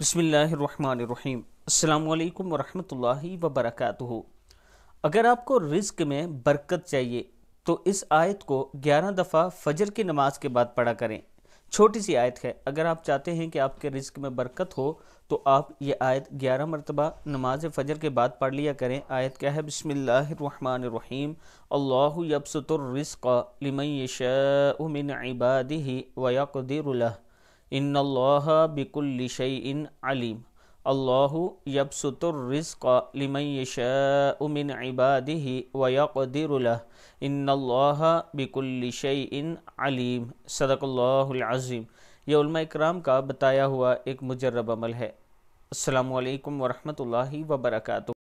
بسم اللہ الرحمن الرحیم السلام علیکم ورحمت اللہ وبرکاتہ اگر آپ کو رزق میں برکت چاہیے تو اس آیت کو گیارہ دفعہ فجر کی نماز کے بعد پڑھا کریں چھوٹی سی آیت ہے اگر آپ چاہتے ہیں کہ آپ کے رزق میں برکت ہو تو آپ یہ آیت گیارہ مرتبہ نماز فجر کے بعد پڑھ لیا کریں آیت کیا ہے بسم اللہ الرحمن الرحیم اللہ یبسط الرزق لمن یشاء من ویقدر لہ ان اللہ بکل شیء علیم اللہ یبسط الرزق لمن یشاء من عباده ویقدر له ان اللہ بکل شیء علیم صدق اللہ العظیم یہ علماء اکرام کا بتایا ہوا ایک مجرب عمل ہے السلام علیکم ورحمۃ اللہ وبرکاتہ